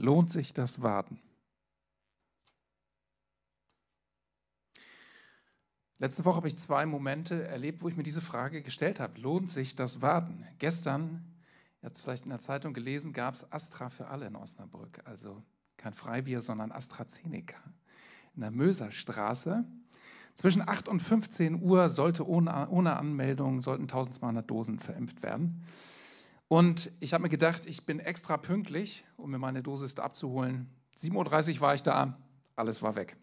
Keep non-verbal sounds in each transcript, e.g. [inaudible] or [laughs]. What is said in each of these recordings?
Lohnt sich das Warten? Letzte Woche habe ich zwei Momente erlebt, wo ich mir diese Frage gestellt habe. Lohnt sich das Warten? Gestern, ihr habt es vielleicht in der Zeitung gelesen, gab es Astra für alle in Osnabrück. Also kein Freibier, sondern AstraZeneca. In der Möserstraße. Zwischen 8 und 15 Uhr sollte ohne, ohne Anmeldung sollten 1200 Dosen verimpft werden. Und ich habe mir gedacht, ich bin extra pünktlich, um mir meine Dosis da abzuholen. 7.30 Uhr war ich da, alles war weg.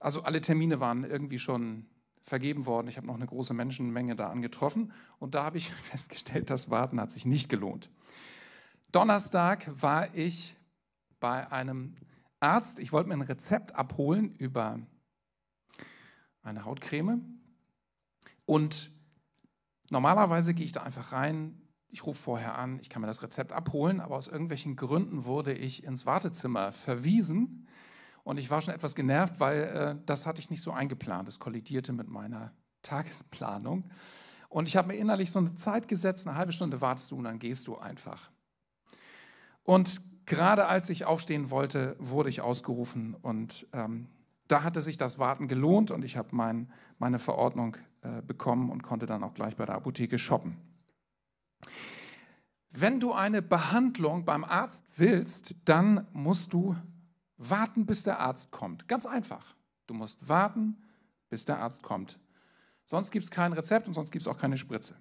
Also alle Termine waren irgendwie schon vergeben worden. Ich habe noch eine große Menschenmenge da angetroffen und da habe ich [laughs] festgestellt, das Warten hat sich nicht gelohnt. Donnerstag war ich bei einem Arzt. Ich wollte mir ein Rezept abholen über eine Hautcreme und normalerweise gehe ich da einfach rein, ich rufe vorher an, ich kann mir das Rezept abholen, aber aus irgendwelchen Gründen wurde ich ins Wartezimmer verwiesen und ich war schon etwas genervt, weil äh, das hatte ich nicht so eingeplant. Es kollidierte mit meiner Tagesplanung. Und ich habe mir innerlich so eine Zeit gesetzt, eine halbe Stunde wartest du und dann gehst du einfach. Und gerade als ich aufstehen wollte, wurde ich ausgerufen und ähm, da hatte sich das Warten gelohnt und ich habe mein, meine Verordnung äh, bekommen und konnte dann auch gleich bei der Apotheke shoppen. Wenn du eine Behandlung beim Arzt willst, dann musst du warten, bis der Arzt kommt. Ganz einfach. Du musst warten, bis der Arzt kommt. Sonst gibt es kein Rezept und sonst gibt es auch keine Spritze.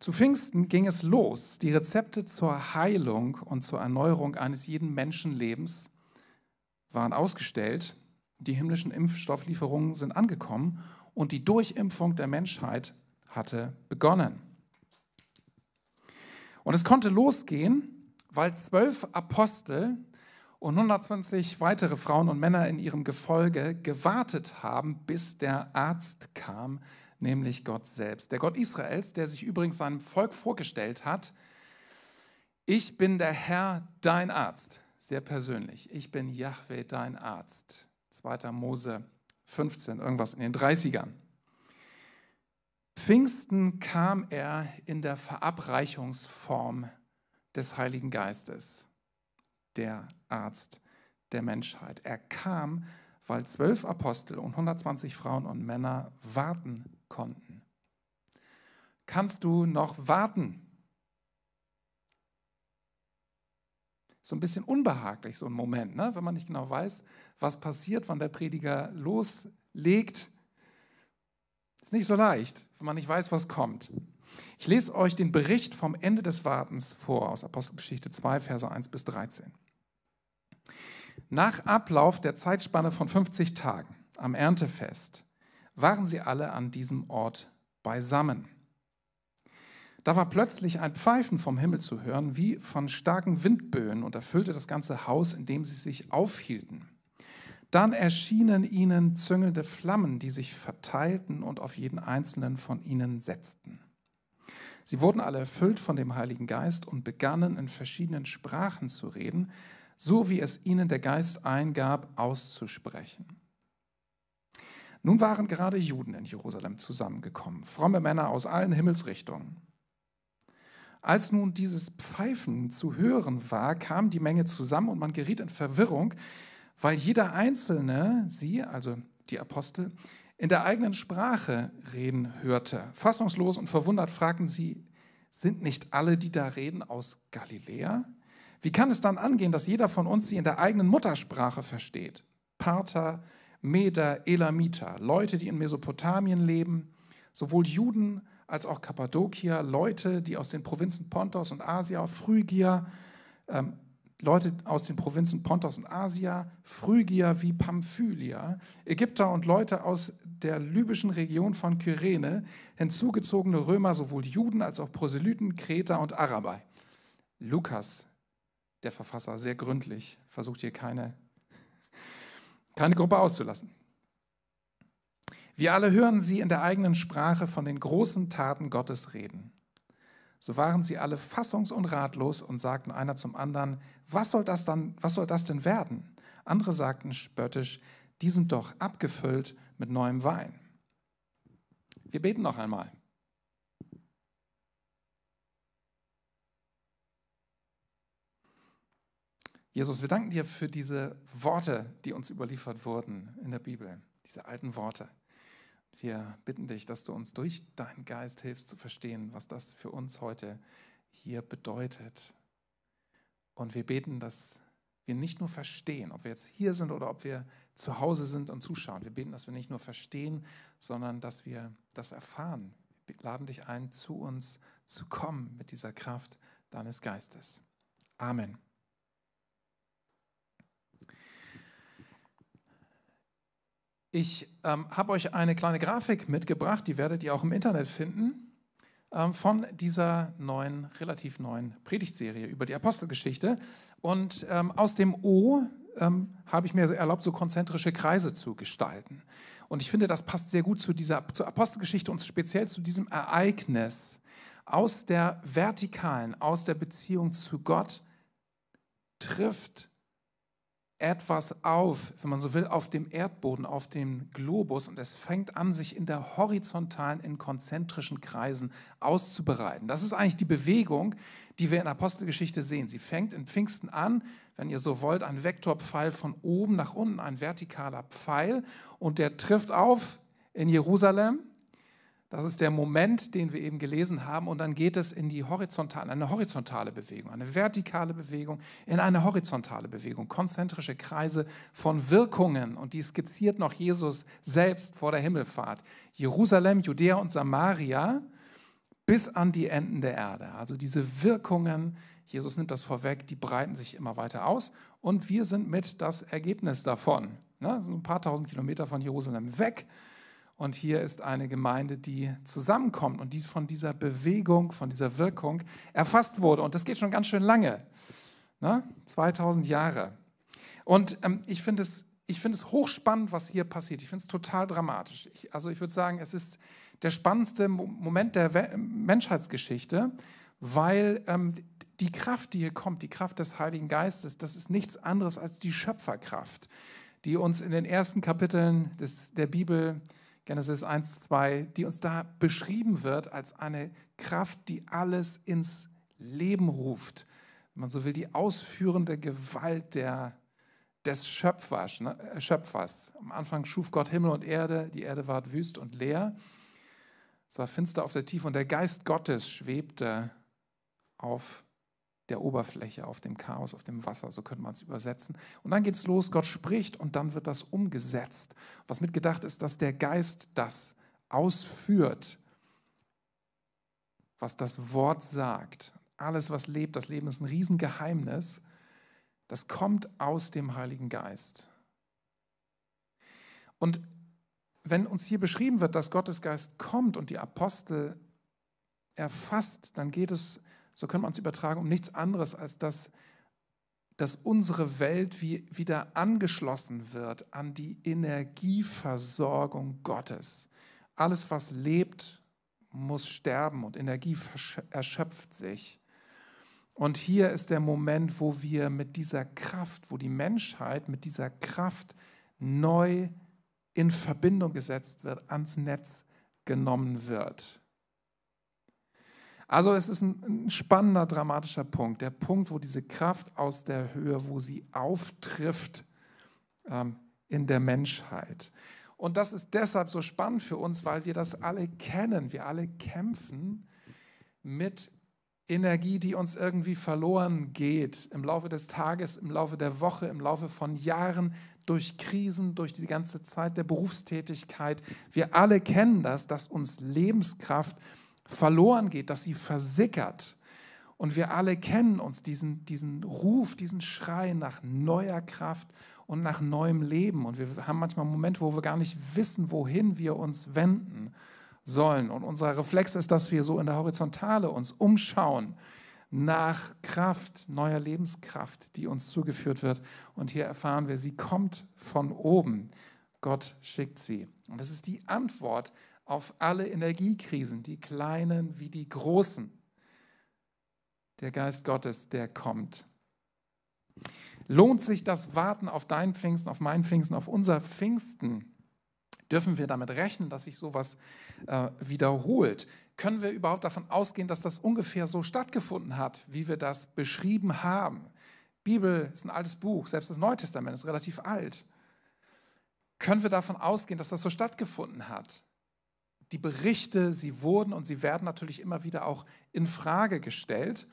Zu Pfingsten ging es los. Die Rezepte zur Heilung und zur Erneuerung eines jeden Menschenlebens waren ausgestellt. Die himmlischen Impfstofflieferungen sind angekommen und die Durchimpfung der Menschheit hatte begonnen. Und es konnte losgehen, weil zwölf Apostel und 120 weitere Frauen und Männer in ihrem Gefolge gewartet haben, bis der Arzt kam, nämlich Gott selbst. Der Gott Israels, der sich übrigens seinem Volk vorgestellt hat, ich bin der Herr, dein Arzt, sehr persönlich, ich bin Yahweh, dein Arzt. 2. Mose 15, irgendwas in den 30ern. Pfingsten kam er in der Verabreichungsform des Heiligen Geistes, der Arzt der Menschheit. Er kam, weil zwölf Apostel und 120 Frauen und Männer warten konnten. Kannst du noch warten? So ein bisschen unbehaglich, so ein Moment, ne? wenn man nicht genau weiß, was passiert, wann der Prediger loslegt. Ist nicht so leicht, wenn man nicht weiß, was kommt. Ich lese euch den Bericht vom Ende des Wartens vor aus Apostelgeschichte 2, Verse 1 bis 13. Nach Ablauf der Zeitspanne von 50 Tagen am Erntefest waren sie alle an diesem Ort beisammen. Da war plötzlich ein Pfeifen vom Himmel zu hören, wie von starken Windböen, und erfüllte das ganze Haus, in dem sie sich aufhielten. Dann erschienen ihnen züngelnde Flammen, die sich verteilten und auf jeden einzelnen von ihnen setzten. Sie wurden alle erfüllt von dem Heiligen Geist und begannen in verschiedenen Sprachen zu reden, so wie es ihnen der Geist eingab, auszusprechen. Nun waren gerade Juden in Jerusalem zusammengekommen, fromme Männer aus allen Himmelsrichtungen. Als nun dieses Pfeifen zu hören war, kam die Menge zusammen und man geriet in Verwirrung, weil jeder Einzelne sie, also die Apostel, in der eigenen Sprache reden hörte. Fassungslos und verwundert fragten sie, sind nicht alle, die da reden, aus Galiläa? Wie kann es dann angehen, dass jeder von uns sie in der eigenen Muttersprache versteht? Parther, Meder, Elamiter, Leute, die in Mesopotamien leben, sowohl Juden als auch Kappadokier, Leute, die aus den Provinzen Pontos und Asia, Phrygia, ähm, Leute aus den Provinzen Pontos und Asia, Phrygia wie Pamphylia, Ägypter und Leute aus der libyschen Region von Kyrene, hinzugezogene Römer, sowohl Juden als auch Proselyten, Kreter und Araber. Lukas, der Verfasser, sehr gründlich, versucht hier keine, keine Gruppe auszulassen. Wir alle hören sie in der eigenen Sprache von den großen Taten Gottes reden. So waren sie alle fassungs- und ratlos und sagten einer zum anderen, was soll das, dann, was soll das denn werden? Andere sagten spöttisch, die sind doch abgefüllt mit neuem Wein. Wir beten noch einmal. Jesus, wir danken dir für diese Worte, die uns überliefert wurden in der Bibel, diese alten Worte wir bitten dich, dass du uns durch deinen Geist hilfst zu verstehen, was das für uns heute hier bedeutet. Und wir beten, dass wir nicht nur verstehen, ob wir jetzt hier sind oder ob wir zu Hause sind und zuschauen. Wir beten, dass wir nicht nur verstehen, sondern dass wir das erfahren. Wir laden dich ein, zu uns zu kommen mit dieser Kraft deines Geistes. Amen. Ich ähm, habe euch eine kleine Grafik mitgebracht, die werdet ihr auch im Internet finden, ähm, von dieser neuen, relativ neuen Predigtserie über die Apostelgeschichte. Und ähm, aus dem O ähm, habe ich mir erlaubt, so konzentrische Kreise zu gestalten. Und ich finde, das passt sehr gut zu dieser zur Apostelgeschichte und speziell zu diesem Ereignis aus der vertikalen, aus der Beziehung zu Gott trifft etwas auf, wenn man so will, auf dem Erdboden, auf dem Globus und es fängt an, sich in der horizontalen, in konzentrischen Kreisen auszubereiten. Das ist eigentlich die Bewegung, die wir in Apostelgeschichte sehen. Sie fängt in Pfingsten an, wenn ihr so wollt, ein Vektorpfeil von oben nach unten, ein vertikaler Pfeil und der trifft auf in Jerusalem das ist der Moment, den wir eben gelesen haben. Und dann geht es in die horizontale, eine horizontale Bewegung, eine vertikale Bewegung, in eine horizontale Bewegung. Konzentrische Kreise von Wirkungen. Und die skizziert noch Jesus selbst vor der Himmelfahrt. Jerusalem, Judäa und Samaria bis an die Enden der Erde. Also diese Wirkungen, Jesus nimmt das vorweg, die breiten sich immer weiter aus. Und wir sind mit das Ergebnis davon. Ne? So ein paar tausend Kilometer von Jerusalem weg und hier ist eine Gemeinde, die zusammenkommt und die von dieser Bewegung, von dieser Wirkung erfasst wurde. Und das geht schon ganz schön lange. Ne? 2000 Jahre. Und ähm, ich finde es, find es hochspannend, was hier passiert. Ich finde es total dramatisch. Ich, also ich würde sagen, es ist der spannendste Moment der We Menschheitsgeschichte, weil ähm, die Kraft, die hier kommt, die Kraft des Heiligen Geistes, das ist nichts anderes als die Schöpferkraft, die uns in den ersten Kapiteln des, der Bibel Genesis 1, 2, die uns da beschrieben wird als eine Kraft, die alles ins Leben ruft. Wenn man so will, die ausführende Gewalt der, des Schöpfers, ne? Äh, Schöpfers. Am Anfang schuf Gott Himmel und Erde, die Erde ward wüst und leer. Es war finster auf der Tiefe und der Geist Gottes schwebte auf der Oberfläche, auf dem Chaos, auf dem Wasser, so könnte man es übersetzen. Und dann geht es los, Gott spricht und dann wird das umgesetzt. Was mitgedacht ist, dass der Geist das ausführt, was das Wort sagt. Alles, was lebt, das Leben ist ein Riesengeheimnis, das kommt aus dem Heiligen Geist. Und wenn uns hier beschrieben wird, dass Gottes Geist kommt und die Apostel erfasst, dann geht es so können wir uns übertragen, um nichts anderes als das, dass unsere Welt wie, wieder angeschlossen wird an die Energieversorgung Gottes. Alles, was lebt, muss sterben und Energie erschöpft sich. Und hier ist der Moment, wo wir mit dieser Kraft, wo die Menschheit mit dieser Kraft neu in Verbindung gesetzt wird, ans Netz genommen wird. Also es ist ein, ein spannender, dramatischer Punkt. Der Punkt, wo diese Kraft aus der Höhe, wo sie auftrifft ähm, in der Menschheit. Und das ist deshalb so spannend für uns, weil wir das alle kennen. Wir alle kämpfen mit Energie, die uns irgendwie verloren geht im Laufe des Tages, im Laufe der Woche, im Laufe von Jahren, durch Krisen, durch die ganze Zeit der Berufstätigkeit. Wir alle kennen das, dass uns Lebenskraft verloren verloren geht, dass sie versickert. Und wir alle kennen uns diesen, diesen Ruf, diesen Schrei nach neuer Kraft und nach neuem Leben. Und wir haben manchmal Momente, wo wir gar nicht wissen, wohin wir uns wenden sollen. Und unser Reflex ist, dass wir so in der Horizontale uns umschauen nach Kraft, neuer Lebenskraft, die uns zugeführt wird. Und hier erfahren wir, sie kommt von oben. Gott schickt sie. Und das ist die Antwort auf alle Energiekrisen, die kleinen wie die großen. Der Geist Gottes, der kommt. Lohnt sich das Warten auf dein Pfingsten, auf mein Pfingsten, auf unser Pfingsten? Dürfen wir damit rechnen, dass sich sowas äh, wiederholt? Können wir überhaupt davon ausgehen, dass das ungefähr so stattgefunden hat, wie wir das beschrieben haben? Bibel ist ein altes Buch, selbst das Neue Testament ist relativ alt. Können wir davon ausgehen, dass das so stattgefunden hat? die Berichte, sie wurden und sie werden natürlich immer wieder auch in Frage gestellt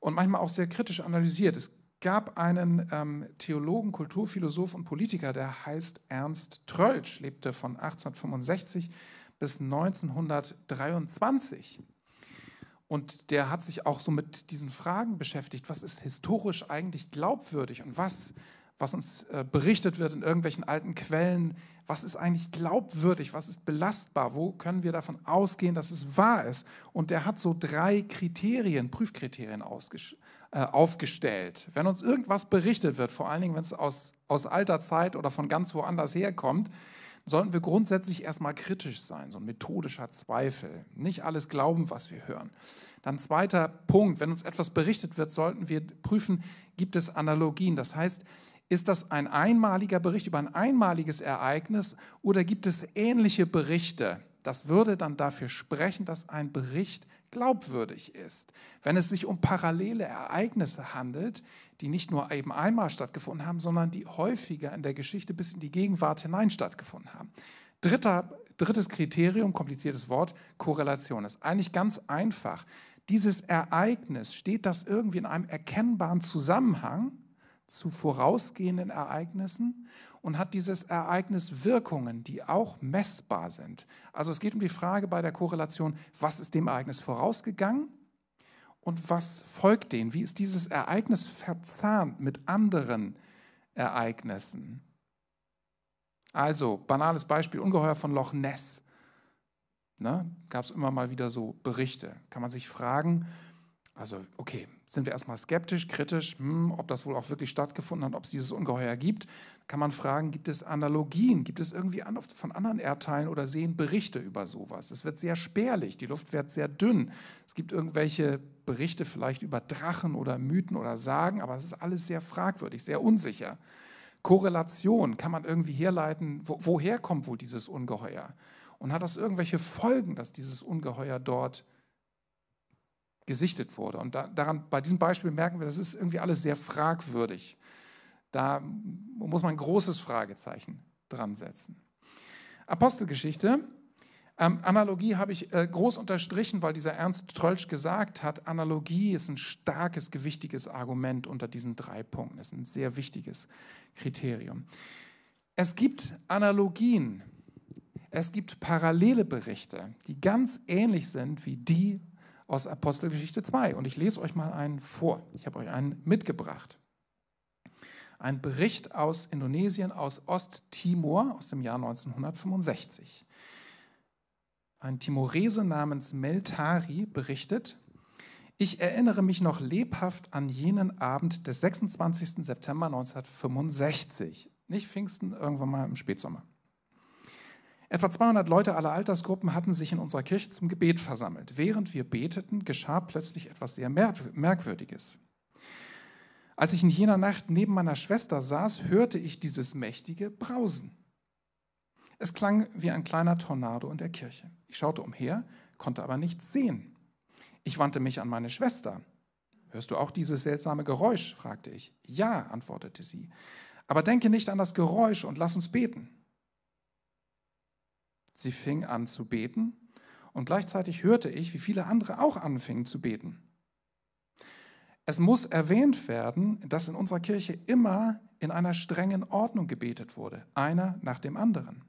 und manchmal auch sehr kritisch analysiert. Es gab einen ähm, Theologen, Kulturphilosoph und Politiker, der heißt Ernst Trölsch, lebte von 1865 bis 1923. Und der hat sich auch so mit diesen Fragen beschäftigt, was ist historisch eigentlich glaubwürdig und was was uns äh, berichtet wird in irgendwelchen alten Quellen, was ist eigentlich glaubwürdig, was ist belastbar, wo können wir davon ausgehen, dass es wahr ist. Und der hat so drei Kriterien, Prüfkriterien äh, aufgestellt. Wenn uns irgendwas berichtet wird, vor allen Dingen, wenn es aus, aus alter Zeit oder von ganz woanders herkommt, sollten wir grundsätzlich erstmal kritisch sein, so ein methodischer Zweifel. Nicht alles glauben, was wir hören. Dann zweiter Punkt, wenn uns etwas berichtet wird, sollten wir prüfen, gibt es Analogien. Das heißt, ist das ein einmaliger Bericht über ein einmaliges Ereignis oder gibt es ähnliche Berichte? Das würde dann dafür sprechen, dass ein Bericht glaubwürdig ist. Wenn es sich um parallele Ereignisse handelt, die nicht nur eben einmal stattgefunden haben, sondern die häufiger in der Geschichte bis in die Gegenwart hinein stattgefunden haben. Dritter, drittes Kriterium, kompliziertes Wort, Korrelation. Das ist eigentlich ganz einfach. Dieses Ereignis, steht das irgendwie in einem erkennbaren Zusammenhang zu vorausgehenden Ereignissen und hat dieses Ereignis Wirkungen, die auch messbar sind. Also es geht um die Frage bei der Korrelation, was ist dem Ereignis vorausgegangen und was folgt dem? Wie ist dieses Ereignis verzahnt mit anderen Ereignissen? Also, banales Beispiel, Ungeheuer von Loch Ness. Ne? Gab es immer mal wieder so Berichte. Kann man sich fragen, also okay, sind wir erstmal skeptisch, kritisch, hm, ob das wohl auch wirklich stattgefunden hat, ob es dieses Ungeheuer gibt. Kann man fragen, gibt es Analogien? Gibt es irgendwie von anderen Erdteilen oder Seen Berichte über sowas? Es wird sehr spärlich, die Luft wird sehr dünn. Es gibt irgendwelche Berichte vielleicht über Drachen oder Mythen oder Sagen, aber es ist alles sehr fragwürdig, sehr unsicher. Korrelation kann man irgendwie herleiten, wo, woher kommt wohl dieses Ungeheuer? Und hat das irgendwelche Folgen, dass dieses Ungeheuer dort gesichtet wurde. Und da, daran, bei diesem Beispiel merken wir, das ist irgendwie alles sehr fragwürdig. Da muss man ein großes Fragezeichen dran setzen. Apostelgeschichte. Ähm, Analogie habe ich äh, groß unterstrichen, weil dieser Ernst Trölsch gesagt hat, Analogie ist ein starkes, gewichtiges Argument unter diesen drei Punkten. Es ist ein sehr wichtiges Kriterium. Es gibt Analogien, es gibt parallele Berichte, die ganz ähnlich sind wie die aus Apostelgeschichte 2. Und ich lese euch mal einen vor. Ich habe euch einen mitgebracht. Ein Bericht aus Indonesien, aus Osttimor aus dem Jahr 1965. Ein Timorese namens Meltari berichtet, ich erinnere mich noch lebhaft an jenen Abend des 26. September 1965. Nicht Pfingsten, irgendwann mal im Spätsommer. Etwa 200 Leute aller Altersgruppen hatten sich in unserer Kirche zum Gebet versammelt. Während wir beteten, geschah plötzlich etwas sehr Merkwürdiges. Als ich in jener Nacht neben meiner Schwester saß, hörte ich dieses mächtige Brausen. Es klang wie ein kleiner Tornado in der Kirche. Ich schaute umher, konnte aber nichts sehen. Ich wandte mich an meine Schwester. Hörst du auch dieses seltsame Geräusch? fragte ich. Ja, antwortete sie. Aber denke nicht an das Geräusch und lass uns beten. Sie fing an zu beten und gleichzeitig hörte ich, wie viele andere auch anfingen zu beten. Es muss erwähnt werden, dass in unserer Kirche immer in einer strengen Ordnung gebetet wurde, einer nach dem anderen.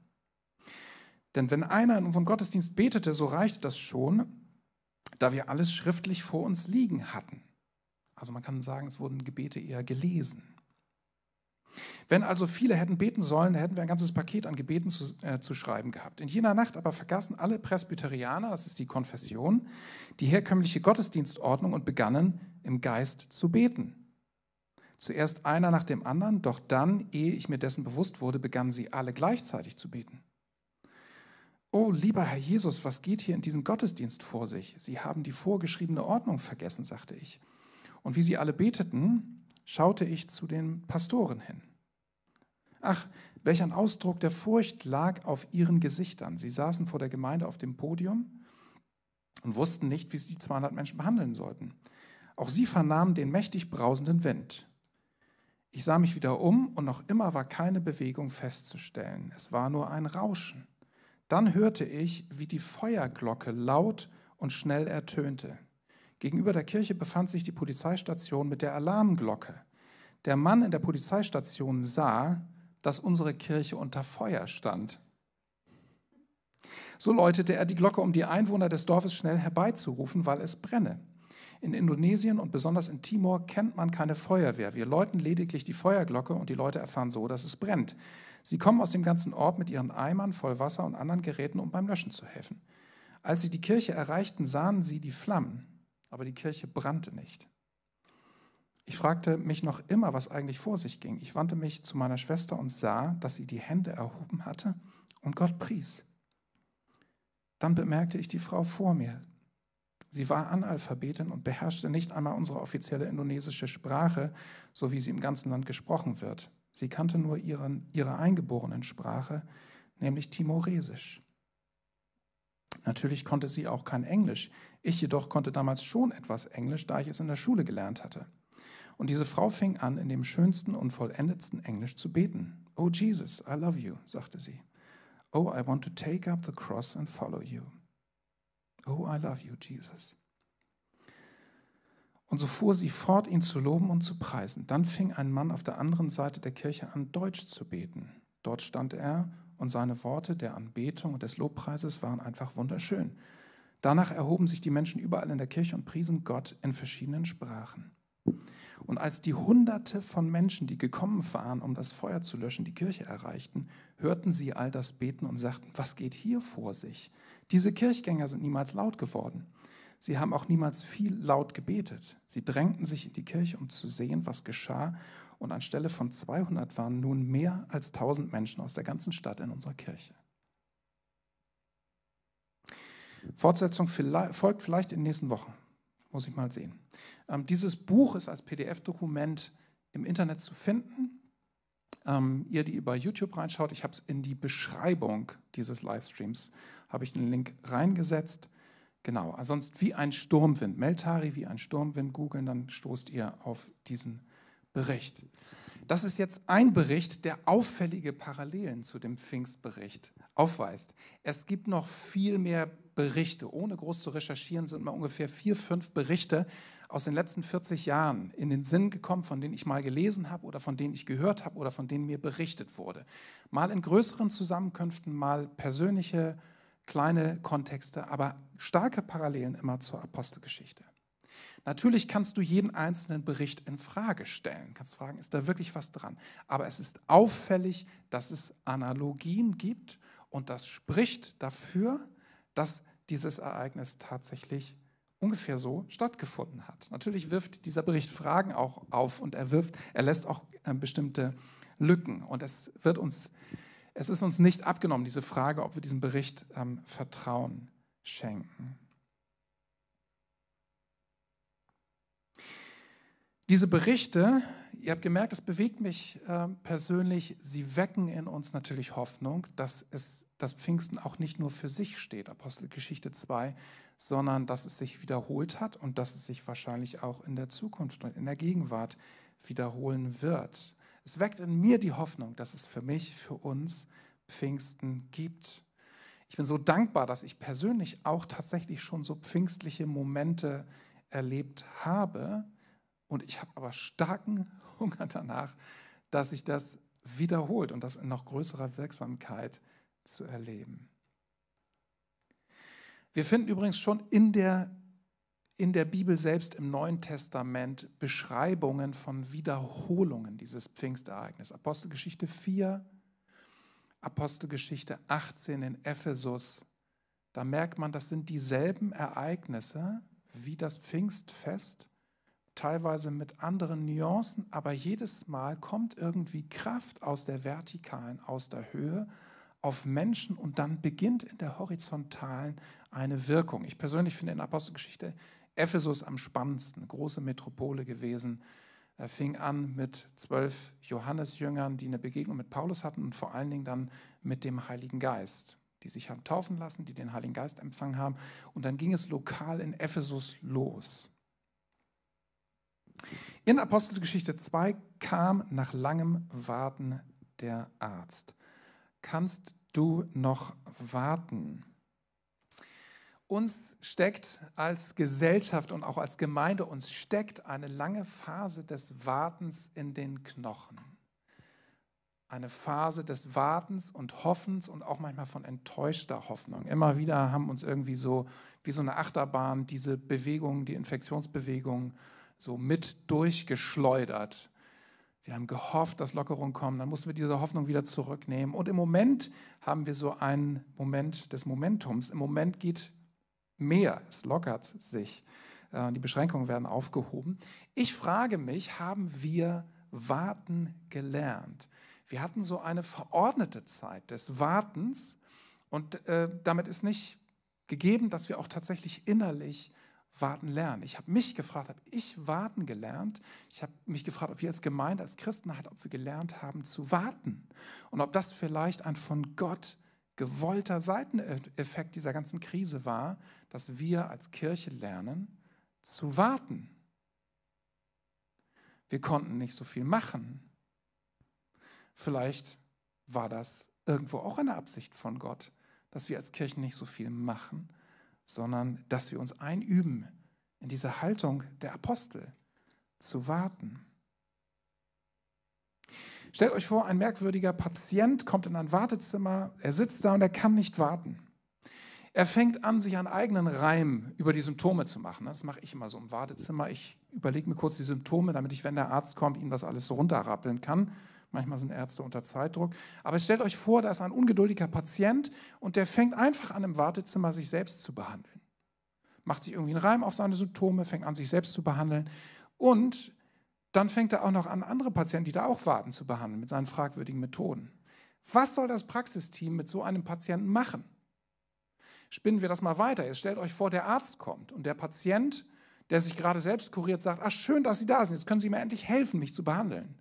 Denn wenn einer in unserem Gottesdienst betete, so reichte das schon, da wir alles schriftlich vor uns liegen hatten. Also man kann sagen, es wurden Gebete eher gelesen. Wenn also viele hätten beten sollen, hätten wir ein ganzes Paket an Gebeten zu, äh, zu schreiben gehabt. In jener Nacht aber vergaßen alle Presbyterianer, das ist die Konfession, die herkömmliche Gottesdienstordnung und begannen im Geist zu beten. Zuerst einer nach dem anderen, doch dann, ehe ich mir dessen bewusst wurde, begannen sie alle gleichzeitig zu beten. Oh, lieber Herr Jesus, was geht hier in diesem Gottesdienst vor sich? Sie haben die vorgeschriebene Ordnung vergessen, sagte ich. Und wie sie alle beteten, schaute ich zu den Pastoren hin. Ach, welch ein Ausdruck der Furcht lag auf ihren Gesichtern. Sie saßen vor der Gemeinde auf dem Podium und wussten nicht, wie sie die 200 Menschen behandeln sollten. Auch sie vernahmen den mächtig brausenden Wind. Ich sah mich wieder um und noch immer war keine Bewegung festzustellen. Es war nur ein Rauschen. Dann hörte ich, wie die Feuerglocke laut und schnell ertönte. Gegenüber der Kirche befand sich die Polizeistation mit der Alarmglocke. Der Mann in der Polizeistation sah, dass unsere Kirche unter Feuer stand. So läutete er die Glocke, um die Einwohner des Dorfes schnell herbeizurufen, weil es brenne. In Indonesien und besonders in Timor kennt man keine Feuerwehr. Wir läuten lediglich die Feuerglocke und die Leute erfahren so, dass es brennt. Sie kommen aus dem ganzen Ort mit ihren Eimern voll Wasser und anderen Geräten, um beim Löschen zu helfen. Als sie die Kirche erreichten, sahen sie die Flammen. Aber die Kirche brannte nicht. Ich fragte mich noch immer, was eigentlich vor sich ging. Ich wandte mich zu meiner Schwester und sah, dass sie die Hände erhoben hatte und Gott pries. Dann bemerkte ich die Frau vor mir. Sie war Analphabetin und beherrschte nicht einmal unsere offizielle indonesische Sprache, so wie sie im ganzen Land gesprochen wird. Sie kannte nur ihren, ihre eingeborenen Sprache, nämlich Timoresisch. Natürlich konnte sie auch kein Englisch. Ich jedoch konnte damals schon etwas Englisch, da ich es in der Schule gelernt hatte. Und diese Frau fing an, in dem schönsten und vollendetsten Englisch zu beten. Oh Jesus, I love you, sagte sie. Oh, I want to take up the cross and follow you. Oh, I love you, Jesus. Und so fuhr sie fort, ihn zu loben und zu preisen. Dann fing ein Mann auf der anderen Seite der Kirche an, Deutsch zu beten. Dort stand er und seine Worte der Anbetung und des Lobpreises waren einfach wunderschön. Danach erhoben sich die Menschen überall in der Kirche und priesen Gott in verschiedenen Sprachen. Und als die Hunderte von Menschen, die gekommen waren, um das Feuer zu löschen, die Kirche erreichten, hörten sie all das Beten und sagten, was geht hier vor sich? Diese Kirchgänger sind niemals laut geworden. Sie haben auch niemals viel laut gebetet. Sie drängten sich in die Kirche, um zu sehen, was geschah, und anstelle von 200 waren nun mehr als 1000 Menschen aus der ganzen Stadt in unserer Kirche. Fortsetzung folgt vielleicht in den nächsten Wochen. Muss ich mal sehen. Ähm, dieses Buch ist als PDF-Dokument im Internet zu finden. Ähm, ihr, die über YouTube reinschaut, ich habe es in die Beschreibung dieses Livestreams, habe ich einen Link reingesetzt. Genau, also sonst wie ein Sturmwind. Meltari wie ein Sturmwind googeln, dann stoßt ihr auf diesen Bericht. Das ist jetzt ein Bericht, der auffällige Parallelen zu dem Pfingstbericht aufweist. Es gibt noch viel mehr Berichte. Ohne groß zu recherchieren sind mal ungefähr vier, fünf Berichte aus den letzten 40 Jahren in den Sinn gekommen, von denen ich mal gelesen habe oder von denen ich gehört habe oder von denen mir berichtet wurde. Mal in größeren Zusammenkünften, mal persönliche kleine Kontexte, aber starke Parallelen immer zur Apostelgeschichte. Natürlich kannst du jeden einzelnen Bericht in Frage stellen. Kannst fragen, ist da wirklich was dran? Aber es ist auffällig, dass es Analogien gibt und das spricht dafür, dass dieses Ereignis tatsächlich ungefähr so stattgefunden hat. Natürlich wirft dieser Bericht Fragen auch auf und er wirft, er lässt auch äh, bestimmte Lücken und es wird uns es ist uns nicht abgenommen, diese Frage, ob wir diesem Bericht ähm, Vertrauen schenken. Diese Berichte, ihr habt gemerkt, es bewegt mich ähm, persönlich, sie wecken in uns natürlich Hoffnung, dass es dass Pfingsten auch nicht nur für sich steht, Apostelgeschichte 2, sondern dass es sich wiederholt hat und dass es sich wahrscheinlich auch in der Zukunft und in der Gegenwart wiederholen wird. Es weckt in mir die Hoffnung, dass es für mich, für uns Pfingsten gibt. Ich bin so dankbar, dass ich persönlich auch tatsächlich schon so pfingstliche Momente erlebt habe und ich habe aber starken [laughs] Hunger danach, dass sich das wiederholt und das in noch größerer Wirksamkeit zu erleben. Wir finden übrigens schon in der, in der Bibel selbst im Neuen Testament Beschreibungen von Wiederholungen dieses Pfingstereignisses. Apostelgeschichte 4, Apostelgeschichte 18 in Ephesus. Da merkt man, das sind dieselben Ereignisse wie das Pfingstfest teilweise mit anderen Nuancen, aber jedes Mal kommt irgendwie Kraft aus der vertikalen, aus der Höhe auf Menschen und dann beginnt in der horizontalen eine Wirkung. Ich persönlich finde in der Apostelgeschichte Ephesus am spannendsten, große Metropole gewesen. Er fing an mit zwölf Johannesjüngern, die eine Begegnung mit Paulus hatten und vor allen Dingen dann mit dem Heiligen Geist, die sich haben taufen lassen, die den Heiligen Geist empfangen haben. Und dann ging es lokal in Ephesus los. In Apostelgeschichte 2 kam nach langem Warten der Arzt. Kannst du noch warten? Uns steckt als Gesellschaft und auch als Gemeinde, uns steckt eine lange Phase des Wartens in den Knochen. Eine Phase des Wartens und Hoffens und auch manchmal von enttäuschter Hoffnung. Immer wieder haben uns irgendwie so wie so eine Achterbahn diese Bewegungen, die Infektionsbewegungen so mit durchgeschleudert. Wir haben gehofft, dass Lockerungen kommen. Dann mussten wir diese Hoffnung wieder zurücknehmen. Und im Moment haben wir so einen Moment des Momentums. Im Moment geht mehr. Es lockert sich. Äh, die Beschränkungen werden aufgehoben. Ich frage mich, haben wir Warten gelernt? Wir hatten so eine verordnete Zeit des Wartens. Und äh, damit ist nicht gegeben, dass wir auch tatsächlich innerlich warten lernen. Ich habe mich gefragt, habe ich warten gelernt? Ich habe mich gefragt, ob wir als Gemeinde, als Christenheit, halt, ob wir gelernt haben zu warten und ob das vielleicht ein von Gott gewollter Seiteneffekt dieser ganzen Krise war, dass wir als Kirche lernen zu warten. Wir konnten nicht so viel machen. Vielleicht war das irgendwo auch eine Absicht von Gott, dass wir als Kirchen nicht so viel machen sondern dass wir uns einüben in diese Haltung der Apostel zu warten. Stellt euch vor, ein merkwürdiger Patient kommt in ein Wartezimmer, er sitzt da und er kann nicht warten. Er fängt an, sich einen eigenen Reim über die Symptome zu machen. Das mache ich immer so im Wartezimmer. Ich überlege mir kurz die Symptome, damit ich, wenn der Arzt kommt, ihm das alles so runterrappeln kann. Manchmal sind Ärzte unter Zeitdruck. Aber stellt euch vor, da ist ein ungeduldiger Patient und der fängt einfach an, im Wartezimmer sich selbst zu behandeln. Macht sich irgendwie einen Reim auf seine Symptome, fängt an, sich selbst zu behandeln. Und dann fängt er auch noch an, andere Patienten, die da auch warten, zu behandeln mit seinen fragwürdigen Methoden. Was soll das Praxisteam mit so einem Patienten machen? Spinnen wir das mal weiter. Jetzt stellt euch vor, der Arzt kommt und der Patient, der sich gerade selbst kuriert, sagt, ach schön, dass Sie da sind, jetzt können Sie mir endlich helfen, mich zu behandeln.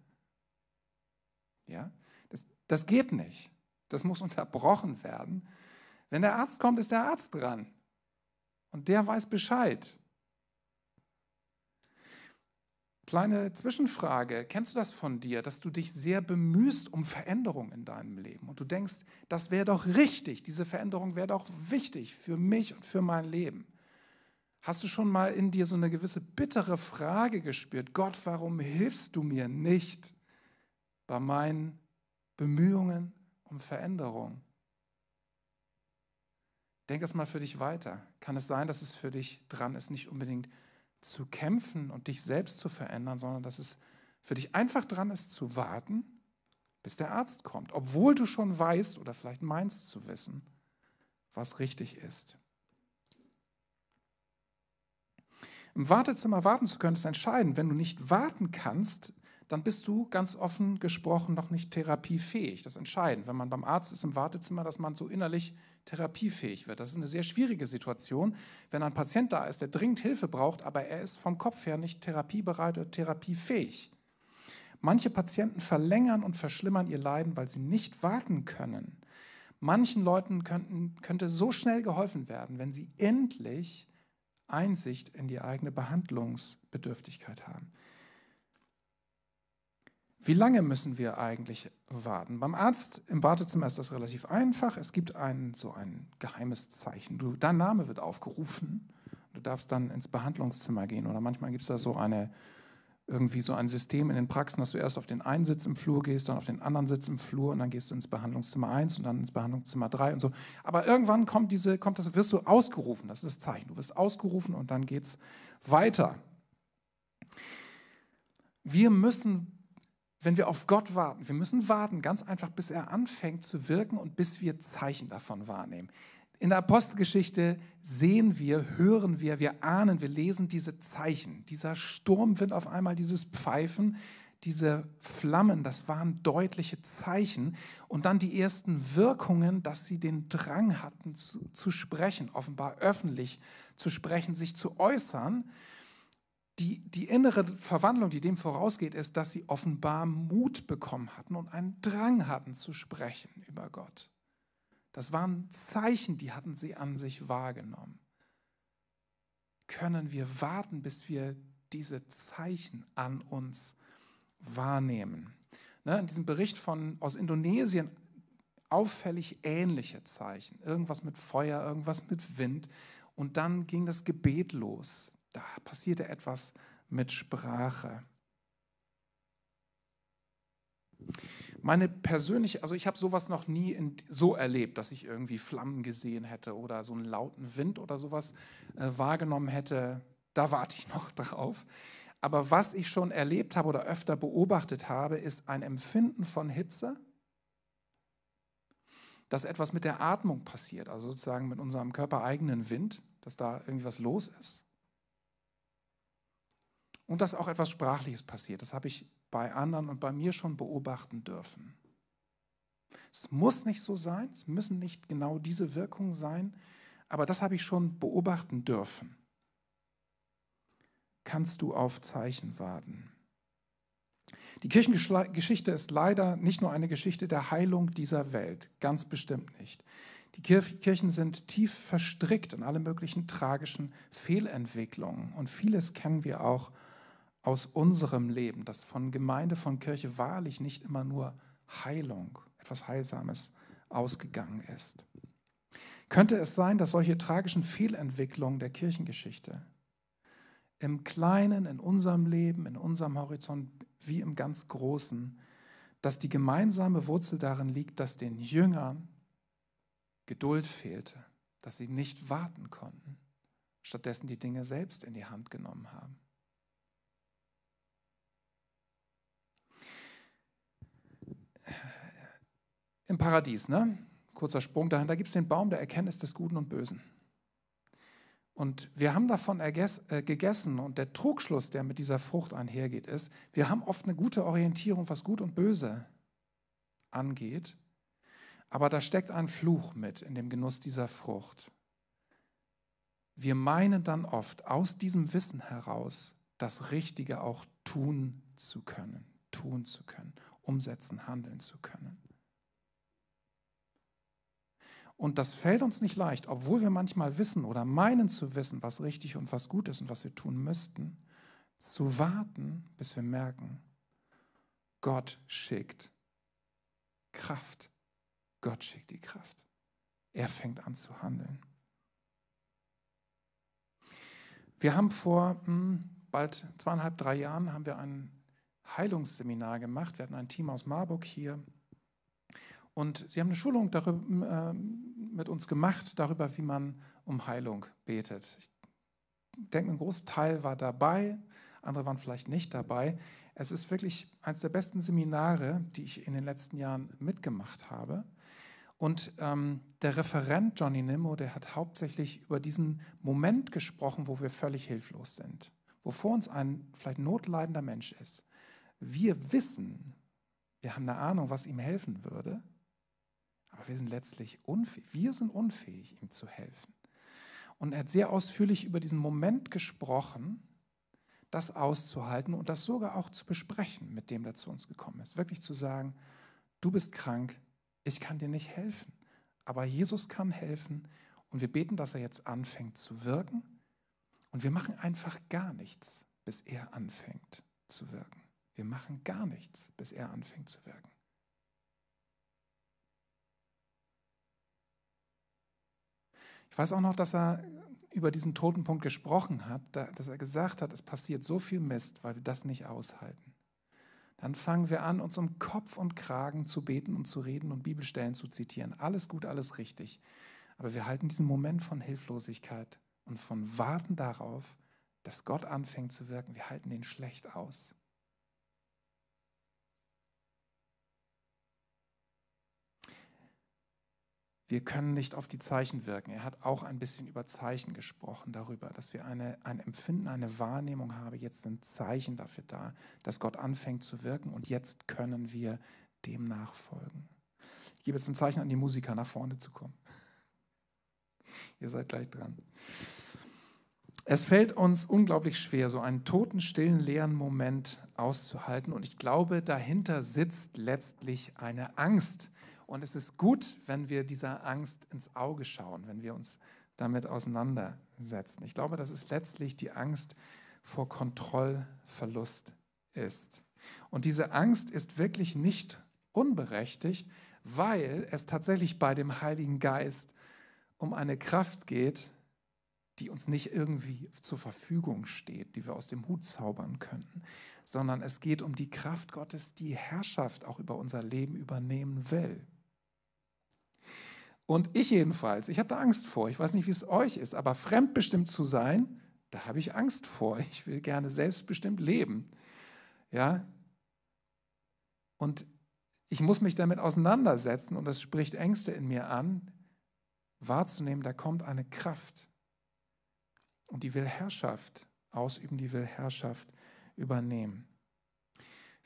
Ja? Das, das geht nicht. Das muss unterbrochen werden. Wenn der Arzt kommt, ist der Arzt dran. Und der weiß Bescheid. Kleine Zwischenfrage. Kennst du das von dir, dass du dich sehr bemühst um Veränderung in deinem Leben? Und du denkst, das wäre doch richtig, diese Veränderung wäre doch wichtig für mich und für mein Leben. Hast du schon mal in dir so eine gewisse bittere Frage gespürt? Gott, warum hilfst du mir nicht? bei meinen Bemühungen um Veränderung. Denk es mal für dich weiter. Kann es sein, dass es für dich dran ist, nicht unbedingt zu kämpfen und dich selbst zu verändern, sondern dass es für dich einfach dran ist, zu warten, bis der Arzt kommt, obwohl du schon weißt oder vielleicht meinst zu wissen, was richtig ist. Im Wartezimmer warten zu können, ist entscheidend. Wenn du nicht warten kannst, dann bist du ganz offen gesprochen noch nicht therapiefähig. Das ist entscheidend, wenn man beim Arzt ist im Wartezimmer, dass man so innerlich therapiefähig wird. Das ist eine sehr schwierige Situation, wenn ein Patient da ist, der dringend Hilfe braucht, aber er ist vom Kopf her nicht therapiebereit oder therapiefähig. Manche Patienten verlängern und verschlimmern ihr Leiden, weil sie nicht warten können. Manchen Leuten könnten, könnte so schnell geholfen werden, wenn sie endlich Einsicht in die eigene Behandlungsbedürftigkeit haben. Wie lange müssen wir eigentlich warten? Beim Arzt im Wartezimmer ist das relativ einfach. Es gibt ein, so ein geheimes Zeichen. Du, dein Name wird aufgerufen. Du darfst dann ins Behandlungszimmer gehen. Oder manchmal gibt es da so eine, irgendwie so ein System in den Praxen, dass du erst auf den einen Sitz im Flur gehst, dann auf den anderen Sitz im Flur und dann gehst du ins Behandlungszimmer 1 und dann ins Behandlungszimmer 3 und so. Aber irgendwann kommt diese, kommt das, wirst du ausgerufen. Das ist das Zeichen. Du wirst ausgerufen und dann geht es weiter. Wir müssen wenn wir auf Gott warten, wir müssen warten ganz einfach, bis er anfängt zu wirken und bis wir Zeichen davon wahrnehmen. In der Apostelgeschichte sehen wir, hören wir, wir ahnen, wir lesen diese Zeichen. Dieser Sturmwind auf einmal, dieses Pfeifen, diese Flammen, das waren deutliche Zeichen. Und dann die ersten Wirkungen, dass sie den Drang hatten zu, zu sprechen, offenbar öffentlich zu sprechen, sich zu äußern die, die innere Verwandlung, die dem vorausgeht, ist, dass sie offenbar Mut bekommen hatten und einen Drang hatten zu sprechen über Gott. Das waren Zeichen, die hatten sie an sich wahrgenommen. Können wir warten, bis wir diese Zeichen an uns wahrnehmen? Ne, in diesem Bericht von, aus Indonesien auffällig ähnliche Zeichen. Irgendwas mit Feuer, irgendwas mit Wind. Und dann ging das Gebet los. Da passierte etwas mit Sprache. Meine persönliche, also ich habe sowas noch nie in, so erlebt, dass ich irgendwie Flammen gesehen hätte oder so einen lauten Wind oder sowas äh, wahrgenommen hätte. Da warte ich [laughs] noch drauf. Aber was ich schon erlebt habe oder öfter beobachtet habe, ist ein Empfinden von Hitze, dass etwas mit der Atmung passiert, also sozusagen mit unserem körpereigenen Wind, dass da irgendwie was los ist. Und dass auch etwas Sprachliches passiert. Das habe ich bei anderen und bei mir schon beobachten dürfen. Es muss nicht so sein, es müssen nicht genau diese Wirkungen sein, aber das habe ich schon beobachten dürfen. Kannst du auf Zeichen warten? Die Kirchengeschichte ist leider nicht nur eine Geschichte der Heilung dieser Welt, ganz bestimmt nicht. Die Kirchen sind tief verstrickt in alle möglichen tragischen Fehlentwicklungen und vieles kennen wir auch aus unserem Leben, dass von Gemeinde, von Kirche wahrlich nicht immer nur Heilung, etwas Heilsames ausgegangen ist. Könnte es sein, dass solche tragischen Fehlentwicklungen der Kirchengeschichte im Kleinen, in unserem Leben, in unserem Horizont wie im ganz Großen, dass die gemeinsame Wurzel darin liegt, dass den Jüngern Geduld fehlte, dass sie nicht warten konnten, stattdessen die Dinge selbst in die Hand genommen haben? im Paradies, ne? kurzer Sprung dahin, da gibt es den Baum der Erkenntnis des Guten und Bösen. Und wir haben davon äh, gegessen und der Trugschluss, der mit dieser Frucht einhergeht, ist, wir haben oft eine gute Orientierung, was Gut und Böse angeht, aber da steckt ein Fluch mit in dem Genuss dieser Frucht. Wir meinen dann oft aus diesem Wissen heraus, das Richtige auch tun zu können, tun zu können umsetzen, handeln zu können. Und das fällt uns nicht leicht, obwohl wir manchmal wissen oder meinen zu wissen, was richtig und was gut ist und was wir tun müssten, zu warten, bis wir merken, Gott schickt Kraft. Gott schickt die Kraft. Er fängt an zu handeln. Wir haben vor mh, hm, bald zweieinhalb, drei Jahren haben wir einen Heilungsseminar gemacht. Wir hatten ein Team aus Marburg hier. Und sie haben eine Schulung darüber, äh, mit uns gemacht, darüber, wie man um Heilung betet. Ich denke, ein Großteil war dabei, andere waren vielleicht nicht dabei. Es ist wirklich eines der besten Seminare, die ich in den letzten Jahren mitgemacht habe. Und ähm, der Referent Johnny Nimmo, der hat hauptsächlich über diesen Moment gesprochen, wo wir völlig hilflos sind, wo vor uns ein vielleicht notleidender Mensch ist wir wissen, wir haben eine Ahnung, was ihm helfen würde, aber wir sind letztlich unfähig. Wir sind unfähig, ihm zu helfen. Und er hat sehr ausführlich über diesen Moment gesprochen, das auszuhalten und das sogar auch zu besprechen mit dem, der zu uns gekommen ist. Wirklich zu sagen, du bist krank, ich kann dir nicht helfen, aber Jesus kann helfen und wir beten, dass er jetzt anfängt zu wirken und wir machen einfach gar nichts, bis er anfängt zu wirken. Wir machen gar nichts, bis er anfängt zu wirken. Ich weiß auch noch, dass er über diesen toten Punkt gesprochen hat, dass er gesagt hat, es passiert so viel Mist, weil wir das nicht aushalten. Dann fangen wir an, uns um Kopf und Kragen zu beten und zu reden und Bibelstellen zu zitieren. Alles gut, alles richtig. Aber wir halten diesen Moment von Hilflosigkeit und von Warten darauf, dass Gott anfängt zu wirken. Wir halten den schlecht aus. wir können nicht auf die Zeichen wirken. Er hat auch ein bisschen über Zeichen gesprochen darüber, dass wir eine, ein Empfinden, eine Wahrnehmung haben. Jetzt sind Zeichen dafür da, dass Gott anfängt zu wirken und jetzt können wir dem nachfolgen. Ich gebe jetzt ein Zeichen an die Musiker, nach vorne zu kommen. [laughs] Ihr seid gleich dran. Es fällt uns unglaublich schwer, so einen toten, stillen, leeren Moment auszuhalten. Und ich glaube, dahinter sitzt letztlich eine Angst, und es ist gut, wenn wir dieser Angst ins Auge schauen, wenn wir uns damit auseinandersetzen. Ich glaube, dass es letztlich die Angst vor Kontrollverlust ist. Und diese Angst ist wirklich nicht unberechtigt, weil es tatsächlich bei dem Heiligen Geist um eine Kraft geht, die uns nicht irgendwie zur Verfügung steht, die wir aus dem Hut zaubern könnten, sondern es geht um die Kraft Gottes, die Herrschaft auch über unser Leben übernehmen will. Und ich jedenfalls, ich habe da Angst vor. Ich weiß nicht, wie es euch ist, aber fremdbestimmt zu sein, da habe ich Angst vor. [laughs] Ich will gerne selbstbestimmt leben. Ja? Und ich muss mich damit auseinandersetzen und das spricht Ängste in mir an, wahrzunehmen, da kommt eine Kraft. Und die will Herrschaft ausüben, die will Herrschaft übernehmen.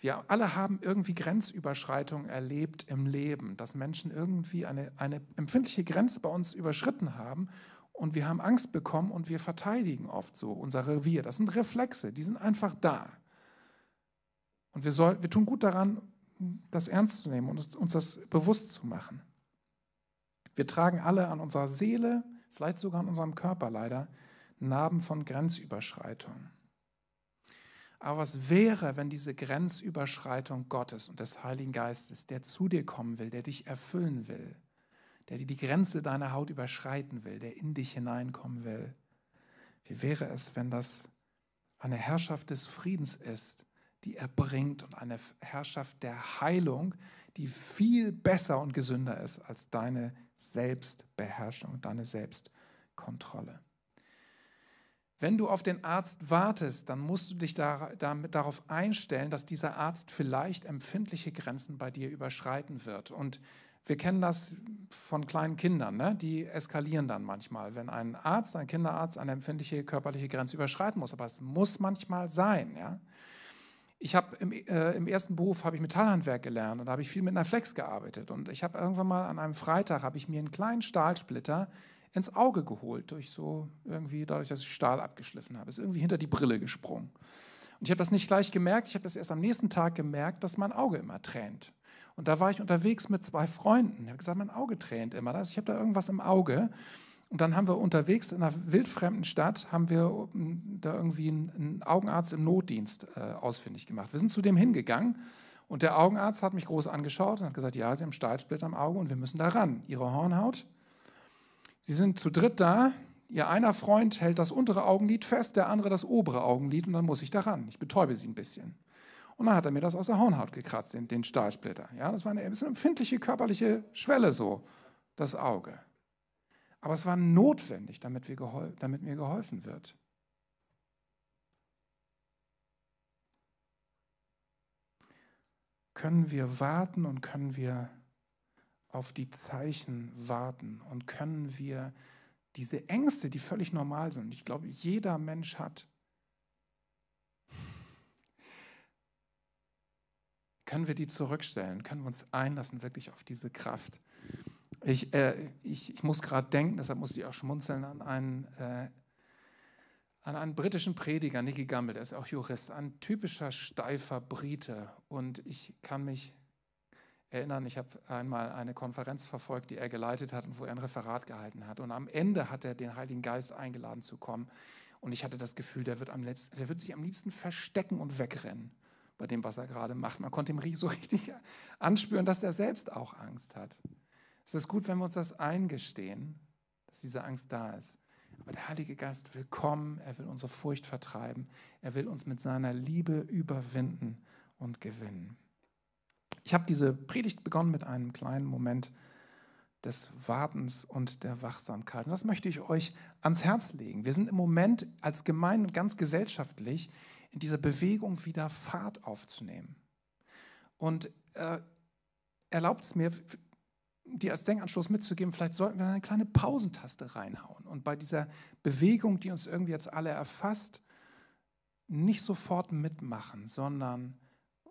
Wir alle haben irgendwie Grenzüberschreitungen erlebt im Leben, dass Menschen irgendwie eine, eine empfindliche Grenze bei uns überschritten haben und wir haben Angst bekommen und wir verteidigen oft so unser Revier. Das sind Reflexe, die sind einfach da. Und wir, soll, wir tun gut daran, das ernst zu nehmen und uns das bewusst zu machen. Wir tragen alle an unserer Seele, vielleicht sogar an unserem Körper leider, Narben von Grenzüberschreitungen. Aber was wäre, wenn diese Grenzüberschreitung Gottes und des Heiligen Geistes, der zu dir kommen will, der dich erfüllen will, der die Grenze deiner Haut überschreiten will, der in dich hineinkommen will, wie wäre es, wenn das eine Herrschaft des Friedens ist, die er bringt und eine Herrschaft der Heilung, die viel besser und gesünder ist als deine Selbstbeherrschung, deine Selbstkontrolle. Wenn du auf den Arzt wartest, dann musst du dich da, damit darauf einstellen, dass dieser Arzt vielleicht empfindliche Grenzen bei dir überschreiten wird. Und wir kennen das von kleinen Kindern, ne? die eskalieren dann manchmal, wenn ein Arzt, ein Kinderarzt eine empfindliche körperliche Grenze überschreiten muss. Aber es muss manchmal sein. Ja? Ich habe im, äh, im, ersten Beruf habe ich Metallhandwerk gelernt und da habe ich viel mit einer Flex gearbeitet. Und ich habe irgendwann mal an einem Freitag habe ich mir einen kleinen Stahlsplitter ins Auge geholt, durch so irgendwie, dadurch, dass ich Stahl abgeschliffen habe. Ist irgendwie hinter die Brille gesprungen. Und ich habe das nicht gleich gemerkt, ich habe das erst am nächsten Tag gemerkt, dass mein Auge immer tränt. Und da war ich unterwegs mit zwei Freunden. Ich habe gesagt, mein Auge tränt immer. Also ich habe da irgendwas im Auge. Und dann haben wir unterwegs in einer wildfremden Stadt, haben wir ähm, da irgendwie einen Augenarzt im Notdienst äh, ausfindig gemacht. Wir sind zu dem hingegangen und der Augenarzt hat mich groß angeschaut und hat gesagt, ja, Sie haben Stahlsplitter am Auge und wir müssen da ran. Ihre Hornhaut Sie sind zu dritt da. Ihr einer Freund hält das untere Augenlid fest, der andere das obere Augenlid und dann muss ich daran. Ich betäube sie ein bisschen. Und dann hat er mir das aus der Hornhaut gekratzt, den, den Stahlsplitter. Ja, das war eine ein empfindliche körperliche Schwelle so, das Auge. Aber es war notwendig, damit, wir damit mir geholfen wird. Können wir warten und können wir auf die Zeichen warten und können wir diese Ängste, die völlig normal sind, ich glaube, jeder Mensch hat, können wir die zurückstellen, können wir uns einlassen wirklich auf diese Kraft. Ich, äh, ich, ich muss gerade denken, deshalb muss ich auch schmunzeln an einen, äh, an einen britischen Prediger, Nicky Gamble, der ist auch Jurist, ein typischer steifer Brite. Und ich kann mich erinnern, ich habe einmal eine Konferenz verfolgt, die er geleitet hat und wo er ein Referat gehalten hat. Und am Ende hat er den Heiligen Geist eingeladen zu kommen. Und ich hatte das Gefühl, der wird, am liebsten, der wird sich am liebsten verstecken und wegrennen bei dem, was er gerade macht. Man konnte ihm so richtig anspüren, dass er selbst auch Angst hat. Es ist gut, wenn wir uns das eingestehen, dass diese Angst da ist. Aber der Heilige Geist will kommen, er will unsere Furcht vertreiben, er will uns mit seiner Liebe überwinden und gewinnen. Ich habe diese Predigt begonnen mit einem kleinen Moment des Wartens und der Wachsamkeit. Und das möchte ich euch ans Herz legen. Wir sind im Moment als Gemeinde und ganz gesellschaftlich in dieser Bewegung wieder Fahrt aufzunehmen. Und äh, erlaubt es mir, dir als Denkanstoß mitzugeben, vielleicht sollten wir eine kleine Pausentaste reinhauen und bei dieser Bewegung, die uns irgendwie jetzt alle erfasst, nicht sofort mitmachen, sondern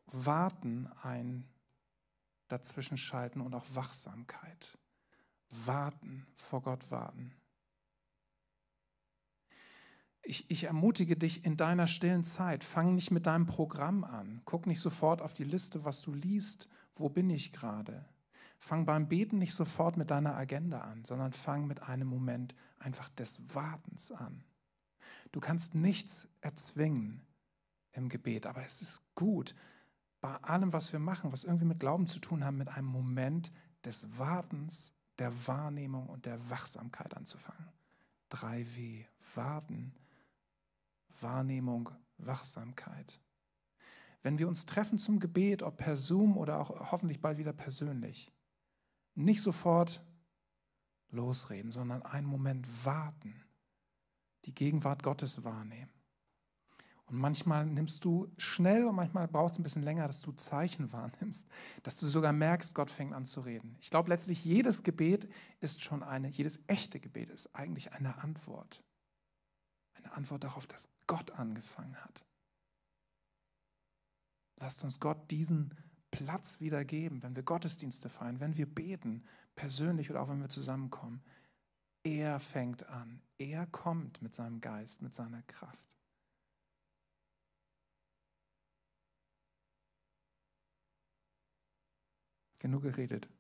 warten, ein dazwischen schalten und auch Wachsamkeit. Warten, vor Gott warten. Ich, ich, ermutige dich in deiner stillen Zeit, fang nicht mit deinem Programm an. Guck nicht sofort auf die Liste, was du liest, wo bin ich gerade. Fang beim Beten nicht sofort mit deiner Agenda an, sondern fang mit einem Moment einfach des Wartens an. Du kannst nichts erzwingen im Gebet, aber es ist gut, bei allem, was wir machen, was irgendwie mit Glauben zu tun haben, mit einem Moment des Wartens, der Wahrnehmung und der Wachsamkeit anzufangen. 3W, Warten, Wahrnehmung, Wachsamkeit. Wenn wir uns treffen zum Gebet, ob per Zoom oder auch hoffentlich bald wieder persönlich, nicht sofort losreden, sondern einen Moment warten, die Gegenwart Gottes wahrnehmen. Und manchmal nimmst du schnell und manchmal braucht es ein bisschen länger, dass du Zeichen [laughs] wahrnimmst, dass du sogar merkst, Gott fängt an zu reden. Ich glaube, letztlich jedes Gebet ist schon eine, jedes echte Gebet ist eigentlich eine Antwort. Eine Antwort darauf, dass Gott angefangen hat. Lasst uns Gott diesen Platz wiedergeben, wenn wir Gottesdienste feiern, wenn wir beten, persönlich oder auch wenn wir zusammenkommen. Er fängt an, er kommt mit seinem Geist, mit seiner Kraft. Genug geredet.